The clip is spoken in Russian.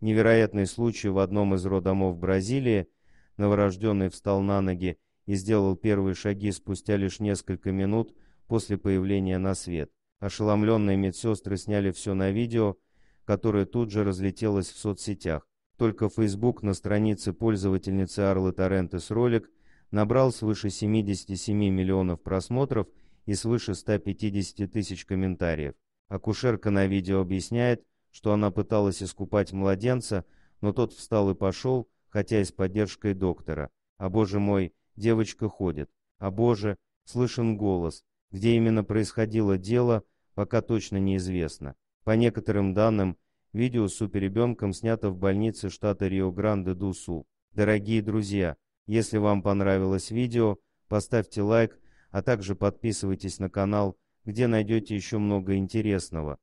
Невероятный случай в одном из роддомов Бразилии. Новорожденный встал на ноги и сделал первые шаги спустя лишь несколько минут после появления на свет. Ошеломленные медсестры сняли все на видео, которое тут же разлетелось в соцсетях. Только Facebook на странице пользовательницы Арлы Торрентес ролик набрал свыше 77 миллионов просмотров и свыше 150 тысяч комментариев. Акушерка на видео объясняет, что она пыталась искупать младенца, но тот встал и пошел, хотя и с поддержкой доктора. А боже мой, девочка ходит. А боже, слышен голос. Где именно происходило дело, пока точно неизвестно. По некоторым данным, видео с суперребенком снято в больнице штата Рио-Гранде-ду-Сул. Дорогие друзья, если вам понравилось видео, поставьте лайк, а также подписывайтесь на канал, где найдете еще много интересного.